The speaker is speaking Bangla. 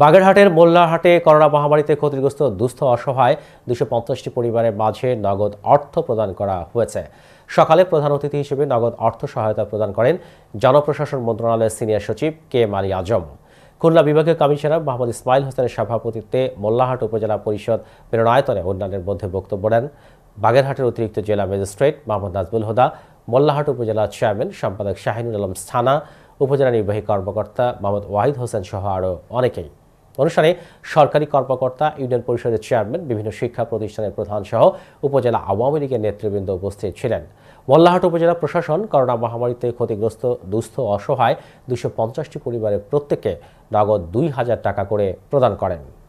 বাগেরহাটের মোল্লাহাটে করোনা মহামারীতে ক্ষতিগ্রস্ত দুস্থ অসহায় দুশো পঞ্চাশটি পরিবারের মাঝে নগদ অর্থ প্রদান করা হয়েছে সকালে প্রধান অতিথি হিসেবে নগদ অর্থ সহায়তা প্রদান করেন জনপ্রশাসন মন্ত্রণালয়ের সিনিয়র সচিব কে মালি আজম খুলনা বিভাগীয় কমিশনার মোহাম্মদ ইসমাইল হোসেনের সভাপতিত্বে মোল্লাহাট উপজেলা পরিষদ প্রেরণায়তনে অন্যান্যের মধ্যে বক্তব্য দেন বাগেরহাটের অতিরিক্ত জেলা ম্যাজিস্ট্রেট মোহাম্মদ নাজবুল হুদা মোল্লাহাট উপজেলা চেয়ারম্যান সম্পাদক শাহিনুল আলম স্থানা উপজেলা নির্বাহী কর্মকর্তা মোহাম্মদ ওয়াহিদ হোসেন সহ আরও অনেকেই অনুসারে সরকারি কর্মকর্তা ইউনিয়ন পরিষদের চেয়ারম্যান বিভিন্ন শিক্ষা প্রতিষ্ঠানের প্রধান সহ উপজেলা আওয়ামী লীগের নেতৃবৃন্দ উপস্থিত ছিলেন মোল্লাহাট উপজেলা প্রশাসন করোনা মহামারীতে ক্ষতিগ্রস্ত দুস্থ অসহায় দুশো পঞ্চাশটি পরিবারের প্রত্যেকে নগদ দুই হাজার টাকা করে প্রদান করেন